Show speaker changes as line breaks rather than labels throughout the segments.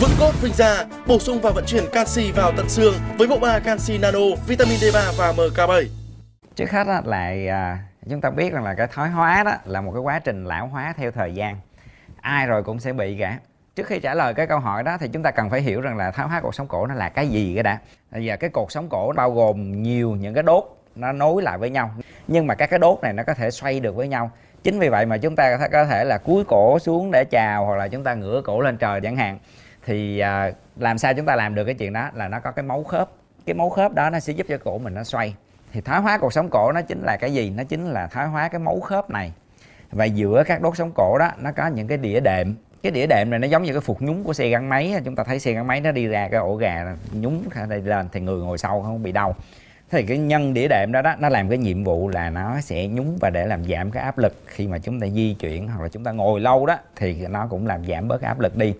Vững cốt Vinh da, bổ sung và vận chuyển canxi vào tận xương với bộ ba canxi nano, vitamin D3 và MK7. Trước hết là lại à, chúng ta biết rằng là cái thoái hóa đó là một cái quá trình lão hóa theo thời gian. Ai rồi cũng sẽ bị cả trước khi trả lời cái câu hỏi đó thì chúng ta cần phải hiểu rằng là thoái hóa cột sống cổ nó là cái gì cái đã và cái cột sống cổ bao gồm nhiều những cái đốt nó nối lại với nhau nhưng mà các cái đốt này nó có thể xoay được với nhau chính vì vậy mà chúng ta có thể là cúi cổ xuống để chào hoặc là chúng ta ngửa cổ lên trời chẳng hạn thì à, làm sao chúng ta làm được cái chuyện đó là nó có cái mấu khớp cái mấu khớp đó nó sẽ giúp cho cổ mình nó xoay thì thoái hóa cột sống cổ nó chính là cái gì nó chính là thoái hóa cái mấu khớp này và giữa các đốt sống cổ đó nó có những cái đĩa đệm cái đĩa đệm này nó giống như cái phục nhúng của xe gắn máy chúng ta thấy xe gắn máy nó đi ra cái ổ gà nhúng lên thì người ngồi sau không bị đau thì cái nhân đĩa đệm đó đó nó làm cái nhiệm vụ là nó sẽ nhúng và để làm giảm cái áp lực khi mà chúng ta di chuyển hoặc là chúng ta ngồi lâu đó thì nó cũng làm giảm bớt áp lực đi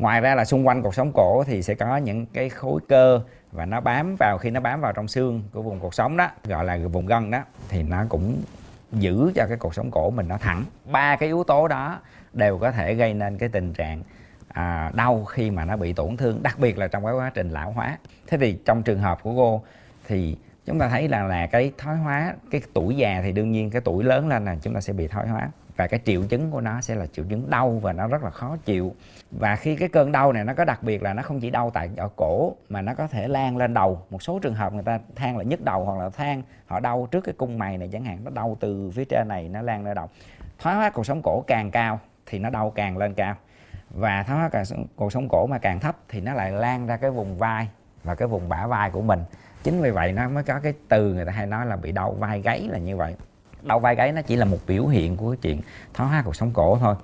ngoài ra là xung quanh cột sống cổ thì sẽ có những cái khối cơ và nó bám vào khi nó bám vào trong xương của vùng cột sống đó gọi là vùng gân đó thì nó cũng giữ cho cái cột sống cổ mình nó thẳng ba cái yếu tố đó đều có thể gây nên cái tình trạng à, đau khi mà nó bị tổn thương đặc biệt là trong cái quá trình lão hóa thế thì trong trường hợp của cô thì chúng ta thấy là là cái thoái hóa cái tuổi già thì đương nhiên cái tuổi lớn lên là chúng ta sẽ bị thoái hóa và cái triệu chứng của nó sẽ là triệu chứng đau và nó rất là khó chịu và khi cái cơn đau này nó có đặc biệt là nó không chỉ đau tại ở cổ mà nó có thể lan lên đầu một số trường hợp người ta than là nhức đầu hoặc là than họ đau trước cái cung mày này chẳng hạn nó đau từ phía trên này nó lan lên đầu thoái hóa cột sống cổ càng cao thì nó đau càng lên cao và thoái hóa cột sống cổ mà càng thấp thì nó lại lan ra cái vùng vai và cái vùng bả vai của mình chính vì vậy nó mới có cái từ người ta hay nói là bị đau vai gáy là như vậy đau vai gáy nó chỉ là một biểu hiện của chuyện thoái hóa cuộc sống cổ thôi